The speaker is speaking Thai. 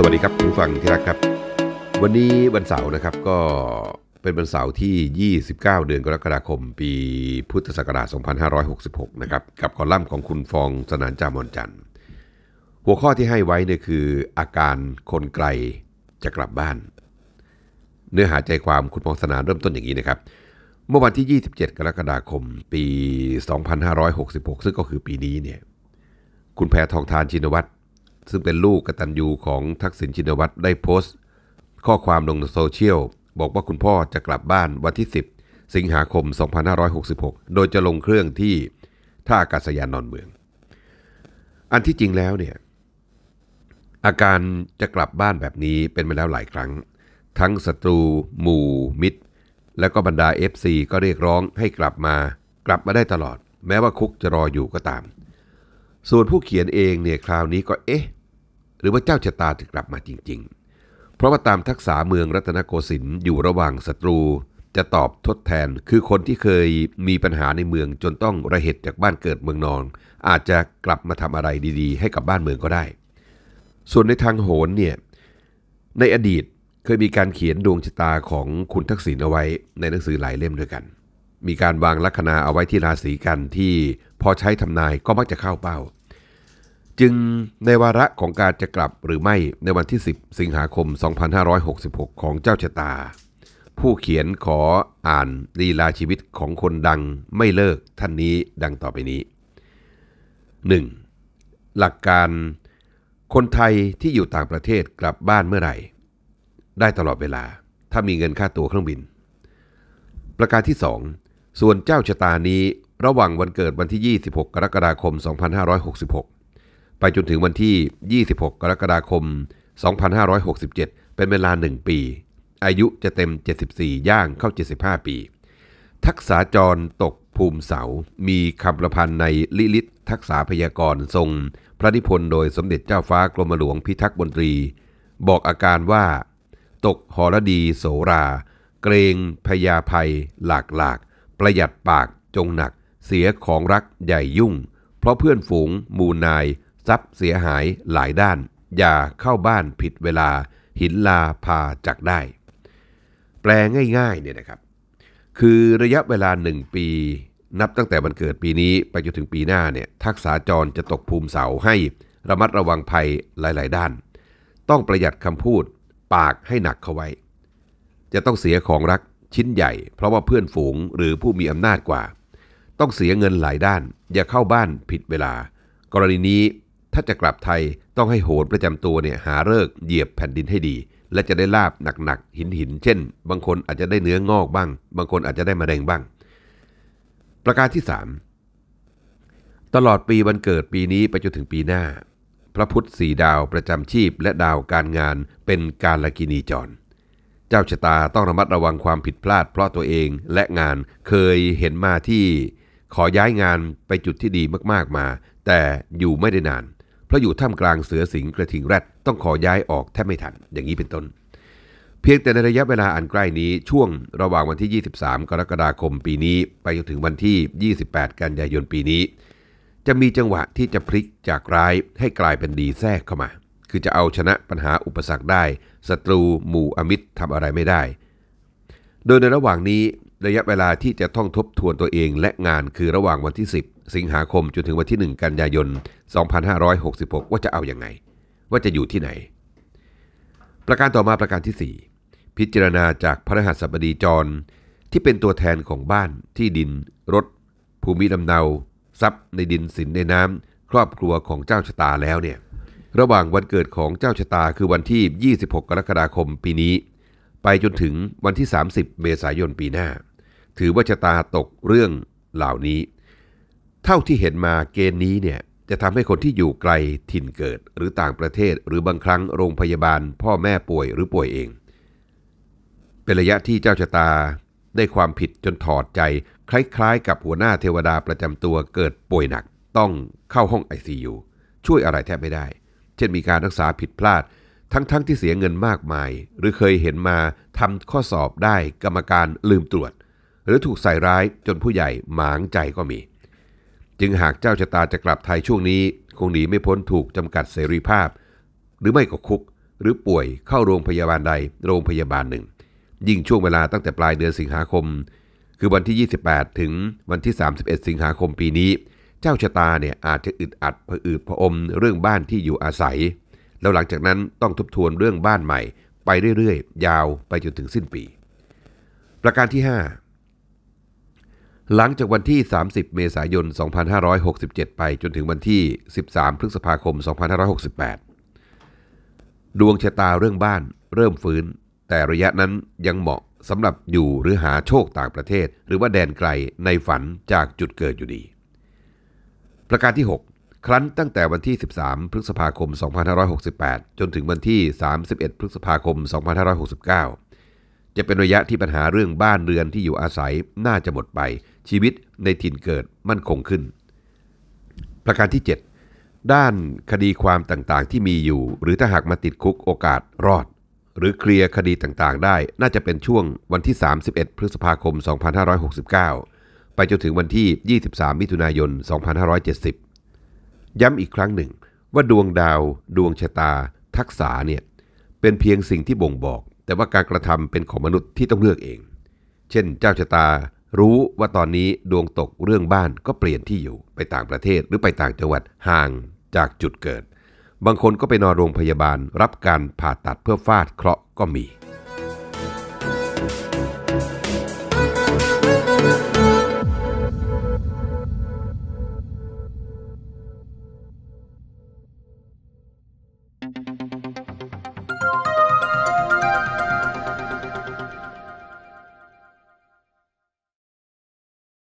สวัสดีครับคุณฟังที่รักครับ วันนี้วันเสาร์นะครับก็เป็นวันเสาร์ที่ 29 เดือนกรกฎาคม ปีพุทธศักราช 2566 นะครับกับคอลัมน์ของคุณฟองสนานจามอนจันหัวข้อที่ให้ไว้เนี่ยคืออาการคนไกลจะกลับบ้าน เนื้อหาใจความคุณฟองสนานเริ่มต้นอย่างนี้นะครับเมื่อวันที่ 27 กรกฎาคมปี 2566 ซึ่งก็คือปีนี้เนี่ยคุณแพทองทานชินวัตรซึ่งเป็นลูกกตัญญูของทักษิณชินวัตรได้โพสต์ ข้อความลงในโซเชียล บอกว่าคุณพ่อจะกลับบ้านวันที่ 10 สิงหาคม 2566 โดยจะลงเครื่องที่ท่าอากาศยานนอนเมือง อันที่จริงแล้วเนี่ย อาการจะกลับบ้านแบบนี้เป็นมาแล้วหลายครั้ง ทั้งศัตรูหมู่มิตร และก็บรรดา FC ก็เรียกร้องให้กลับมา กลับมาได้ตลอด แม้ว่าคุกจะรออยู่ก็ตาม ส่วนผู้เขียนเองเนี่ยคราวนี้ก็เอ๊ะหรือว่าเจ้าชะตาจะกลับมาจริงๆ เพราะว่าตามทักษะเมืองรัตนโกสินทร์อยู่ระหว่างศัตรู จะตอบทดแทนคือคนที่เคยมีปัญหาในเมืองจนต้องระเหตุจากบ้านเกิดเมืองนอน อาจจะกลับมาทำอะไรดีๆให้กับบ้านเมืองก็ได้ ส่วนในทางโหนเนี่ย ในอดีตเคยมีการเขียนดวงชะตาของคุณทักษิณเอาไว้ในหนังสือหลายเล่มด้วยกัน มีการวางลัคนาเอาไว้ที่ราศีกันที่พอใช้ทำนายก็มักจะเข้าเป้าจึงในวาระของการจะกลับหรือไม่ในวันที่ 10 สิงหาคม 2566 ของเจ้าชะตา ผู้เขียนขออ่านลีลาชีวิตของคนดังไม่เลิกท่านนี้ดังต่อไปนี้ 1. หลักการคนไทยที่อยู่ต่างประเทศกลับบ้านเมื่อไหร่ ได้ตลอดเวลาถ้ามีเงินค่าตั๋วเครื่องบิน ประการที่ 2 ส่วนเจ้าชะตานี้ระหว่างวันเกิดวันที่ 26 กรกฎาคม 2566ไปจนถึงวันที่ 26 กรกฎาคม 2567 เป็นเวลา1ปี อายุจะเต็ม 74 ย่างเข้า 75 ปี ทักษาจรตกภูมิเสา มีคำประพันธ์ในลิลิตทักษาพยากรณ์ทรง พระนิพนธ์โดยสมเด็จเจ้าฟ้ากรมหลวงพิทักษ์บนตรี บอกอาการว่า ตกหอรดีโสรา เกรงพยาภัยหลากหลาก ประหยัดปากจงหนัก เสียของรักใหญ่ยุ่ง เพราะเพื่อนฝูง มูนายทรัพย์เสียหายหลายด้าน อย่าเข้าบ้านผิดเวลา หินลาพาจักได้ แปลง่ายๆเนี่ยนะครับ คือระยะเวลา 1 ปี นับตั้งแต่วันเกิดปีนี้ ไปจนถึงปีหน้า เนี่ย ทักษาจรจะตกภูมิเสาให้ ระมัดระวังภัยหลายๆ ด้าน ต้องประหยัดคำพูดปากให้หนักเข้าไว้ จะต้องเสียของรักชิ้นใหญ่ เพราะว่าเพื่อนฝูงหรือผู้มีอำนาจกว่า ต้องเสียเงินหลายด้าน อย่าเข้าบ้านผิดเวลา กรณีนี้ถ้าจะกลับไทยต้องให้โหรประจำตัวเนี่ยหาเลิกเหยียบแผ่นดินให้ดี และจะได้ลาบหนักๆหินหินเช่น บางคนอาจจะได้เนื้องอกบ้าง บางคนอาจจะได้มะเร็งบ้าง ประการที่3ตลอดปีวันเกิดปีนี้ไปจนถึงปีหน้า พระพุทธสีดาวประจำชีพและดาวการงานเป็นการลกินีจร เจ้าชะตาต้องระมัดระวังความผิดพลาดเพราะตัวเองและงานเคยเห็นมาที่ ขอย้ายงานไปจุดที่ดีมากๆมา แต่อยู่ไม่ได้นานเพราะอยู่ท่ามกลางเสือสิงกระทิงแรด ต้องขอย้ายออกแทบไม่ทัน อย่างนี้เป็นต้น เพียงแต่ในระยะเวลาอันใกล้นี้ช่วงระหว่างวันที่ 23 กรกฎาคมปีนี้ ไปจนถึงวันที่ 28 กันยายนปีนี้ จะมีจังหวะที่จะพลิกจากร้ายให้กลายเป็นดีแทรกเข้ามา คือจะเอาชนะปัญหาอุปสรรคได้ศัตรูหมู่อมิตรทำอะไรไม่ได้ โดยในระหว่างนี้ ระยะเวลาที่จะต้องทบทวนตัวเองและงานคือระหว่างวันที่ 10สิงหาคมจนถึงวันที่ 1 กันยายน 2566 ว่าจะเอาอยัางไง ว่าจะอยู่ที่ไหน ประการต่อมาประการที่ 4 พิจารณาจากพระหัสบดีจร ที่เป็นตัวแทนของบ้านที่ดินรถ ภูมิลำเนา ทรัพย์ในดินสินในน้ำครอบครัวของเจ้าชะตาแล้วเนี่ย ระหว่างวันเกิดของเจ้าชะตาคือวันที่ 26 กรกฎาคมปีนี้ ไปจนถึงวันที่ 30เมษายนปีหน้า ถือว่าชะตาตกเรื่องเหล่านี้เท่าที่เห็นมาเกณฑ์นี้เนี่ยจะทำให้คนที่อยู่ไกลถิ่นเกิดหรือต่างประเทศหรือบางครั้งโรงพยาบาลพ่อแม่ป่วยหรือป่วยเอง เป็นระยะที่เจ้าชะตาได้ความผิดจนถอดใจคล้ายๆกับหัวหน้าเทวดาประจำตัวเกิดป่วยหนักต้องเข้าห้อง ICU ช่วยอะไรแทบไม่ได้ เช่นมีการรักษาผิดพลาดทั้งๆทที่เสียเงินมากมายหรือเคยเห็นมาทำข้อสอบได้กรรมการลืมตรวจ หรือถูกใส่ร้ายจนผู้ใหญ่หมางใจก็มีจึงหากเจ้าชะตาจะกลับไทยช่วงนี้คงหนีไม่พ้นถูกจำกัดเสรีภาพ หรือไม่ก็คุกหรือป่วยเข้าโรงพยาบาลใดโรงพยาบาลหนึ่ง ยิ่งช่วงเวลาตั้งแต่ปลายเดือนสิงหาคม คือวันที่ 28 ถึงวันที่ 31 สิงหาคมปีนี้ เจ้าชะตาเนี่ยอาจจะอึดอัดผะอืดผะอมเรื่องบ้านที่อยู่อาศัยแล้วหลังจากนั้นต้องทบทวนเรื่องบ้านใหม่ ไปเรื่อยๆ ยาวไปจนถึงสิ้นปี ประการที่5หลังจากวันที่ 30 เมษายน 2567 ไปจนถึงวันที่ 13 พฤษภาคม 2568 ดวงชะตาเรื่องบ้านเริ่มฟื้น แต่ระยะนั้นยังเหมาะสำหรับอยู่หรือหาโชคต่างประเทศหรือว่าแดนไกลในฝันจากจุดเกิดอยู่ดี ประการที่ 6 ครั้นตั้งแต่วันที่ 13 พฤษภาคม 2568 จนถึงวันที่ 31 พฤษภาคม 2569 จะเป็นระยะที่ปัญหาเรื่องบ้านเรือนที่อยู่อาศัยน่าจะหมดไปชีวิตในถิ่นเกิดมั่นคงขึ้น ประการที่ 7 ด้านคดีความต่างๆที่มีอยู่หรือถ้าหากมาติดคุกโอกาสรอด หรือเคลียร์คดีต่างๆได้น่าจะเป็นช่วงวันที่ 31 พฤษภาคม 2569 ไปจนถึงวันที่ 23 มิถุนายน 2570 ย้ำอีกครั้งหนึ่ง ว่าดวงดาว ดวงชะตา ทักษะเนี่ยเป็นเพียงสิ่งที่บ่งบอก แต่ว่าการกระทำเป็นของมนุษย์ที่ต้องเลือกเอง เช่น เจ้าชะตารู้ว่าตอนนี้ดวงตกเรื่องบ้านก็เปลี่ยนที่อยู่ ไปต่างประเทศหรือไปต่างจังหวัดห่างจากจุดเกิด บางคนก็ไปนอนโรงพยาบาลรับการผ่าตัดเพื่อฟาดเคราะห์ก็มี